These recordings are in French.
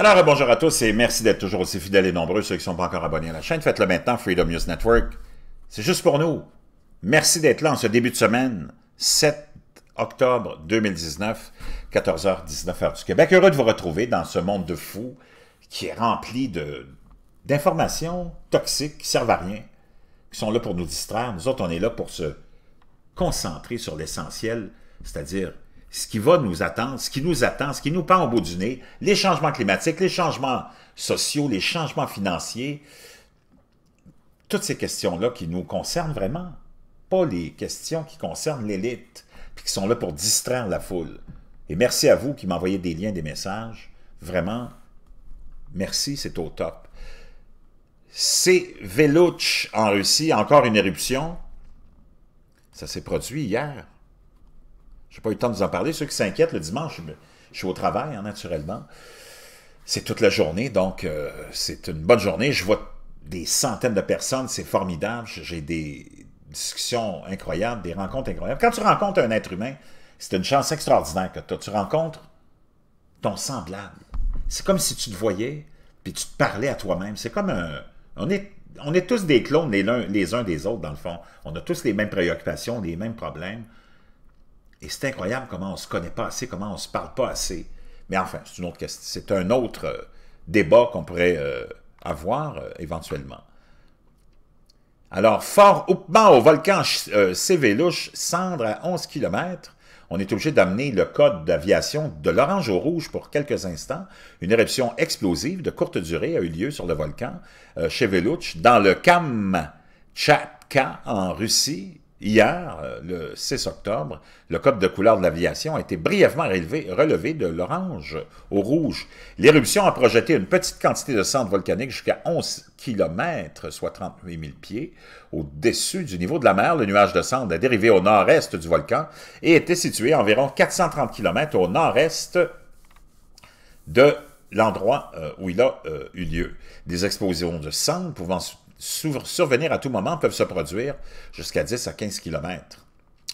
Alors, bonjour à tous et merci d'être toujours aussi fidèles et nombreux. Ceux qui ne sont pas encore abonnés à la chaîne, faites-le maintenant, Freedom News Network. C'est juste pour nous. Merci d'être là en ce début de semaine, 7 octobre 2019, 14h-19h du Québec. Heureux de vous retrouver dans ce monde de fous qui est rempli d'informations toxiques qui servent à rien, qui sont là pour nous distraire. Nous autres, on est là pour se concentrer sur l'essentiel, c'est-à-dire ce qui va nous attendre, ce qui nous attend, ce qui nous pend au bout du nez, les changements climatiques, les changements sociaux, les changements financiers, toutes ces questions-là qui nous concernent vraiment, pas les questions qui concernent l'élite, puis qui sont là pour distraire la foule. Et merci à vous qui m'envoyez des liens, des messages. Vraiment, merci, c'est au top. C'est Velouch en Russie, encore une éruption. Ça s'est produit hier n'ai pas eu le temps de vous en parler. Ceux qui s'inquiètent, le dimanche, je, suis au travail, hein, naturellement. C'est toute la journée, donc euh, c'est une bonne journée. Je vois des centaines de personnes, c'est formidable. J'ai des discussions incroyables, des rencontres incroyables. Quand tu rencontres un être humain, c'est une chance extraordinaire que tu Tu rencontres ton semblable. C'est comme si tu te voyais, puis tu te parlais à toi-même. C'est comme un... On est, on est tous des clones les les uns des autres, dans le fond. On a tous les mêmes préoccupations, les mêmes problèmes. Et c'est incroyable comment on ne se connaît pas assez, comment on ne se parle pas assez. Mais enfin, c'est une autre C'est un autre euh, débat qu'on pourrait euh, avoir euh, éventuellement. Alors, fort Oupman au volcan Cévelouche, cendre à 11 km. On est obligé d'amener le code d'aviation de l'orange au rouge pour quelques instants. Une éruption explosive de courte durée a eu lieu sur le volcan Chevelouch dans le Kamchatka en Russie, Hier, euh, le 6 octobre, le code de couleur de l'aviation a été brièvement relevé, de l'orange au rouge. L'éruption a projeté une petite quantité de cendres volcaniques jusqu'à 11 km, soit 38 000 pieds, au-dessus du niveau de la mer. Le nuage de cendres a dérivé au nord-est du volcan et était situé à environ 430 km au nord-est de l'endroit euh, où il a euh, eu lieu. Des explosions de cendres pouvant se survenir à tout moment peuvent se produire jusqu'à 10 à 15 km.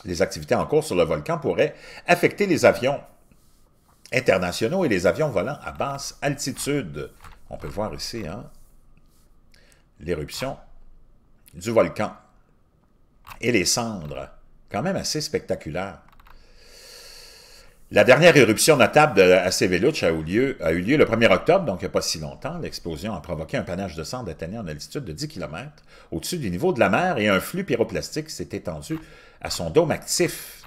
Les activités en cours sur le volcan pourraient affecter les avions internationaux et les avions volant à basse altitude. On peut voir ici hein, l'éruption du volcan et les cendres. Quand même assez spectaculaires. La dernière éruption notable de la a eu, lieu, le 1er octobre, donc il n'y a pas si longtemps. L'explosion a provoqué un panache de cendres atteignant une altitude de 10 km au-dessus du niveau de la mer et un flux pyroplastique s'est étendu à son dôme actif.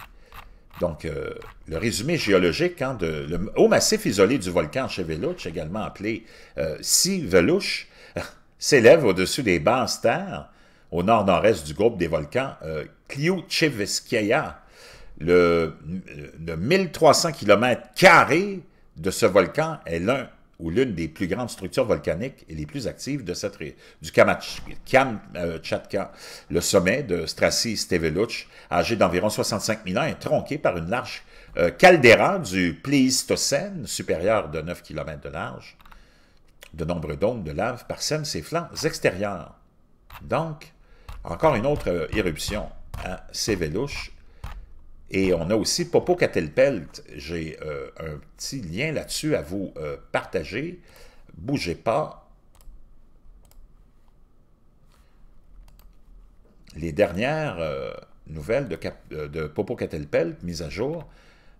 Donc, euh, le résumé géologique hein, de, le haut massif isolé du volcan Seveluch, également appelé euh, si s'élève au-dessus des basses terres, au nord-nord-est du groupe des volcans euh, Kliuchevskaya le, 1300 km carrés de ce volcan est l'un ou l'une des plus grandes structures volcaniques et les plus actives de cette du Kamchatka. Euh, le sommet de Strassi Steveluch, âgé d'environ 65 000 ans, est tronqué par une large euh, caldeira du Pléistocène, supérieur de 9 km de large. De nombreux dômes de lave parsèment ses flancs extérieurs. Donc, encore une autre euh, éruption à Steveluch et on a aussi Popo Catelpelt. J'ai euh, un petit lien là-dessus à vous euh, partager. Bougez pas. Les dernières euh, nouvelles de, de Popo Catelpelt mises à jour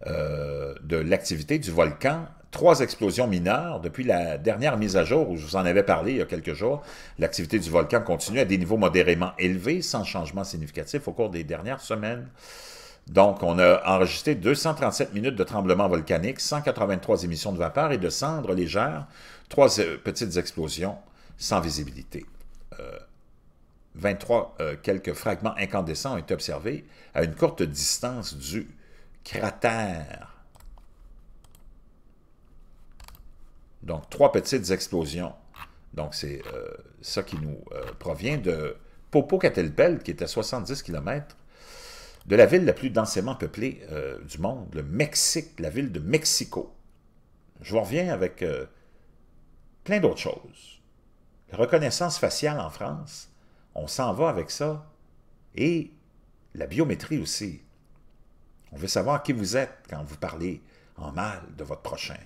de l'activité du volcan trois explosions mineures depuis la dernière mise à jour où je vous en avais parlé il y a quelques jours. L'activité du volcan continue à des niveaux modérément élevés, sans changement significatif au cours des dernières semaines. Donc, on a enregistré 237 minutes de tremblements volcaniques, 183 émissions de vapeur et de cendres légères, trois euh, petites explosions sans visibilité. 23 euh, euh, quelques fragments incandescents ont été observés à une courte distance du cratère. Donc, trois petites explosions. Donc, c'est ça qui nous provient de Popocatépetl qui est à 70 km de la ville la plus densément peuplée euh, du monde, le Mexique, la ville de Mexico. Je vous reviens avec euh, plein d'autres choses. La reconnaissance faciale en France, on s'en va avec ça. Et la biométrie aussi. On veut savoir qui vous êtes quand vous parlez en mal de votre prochain.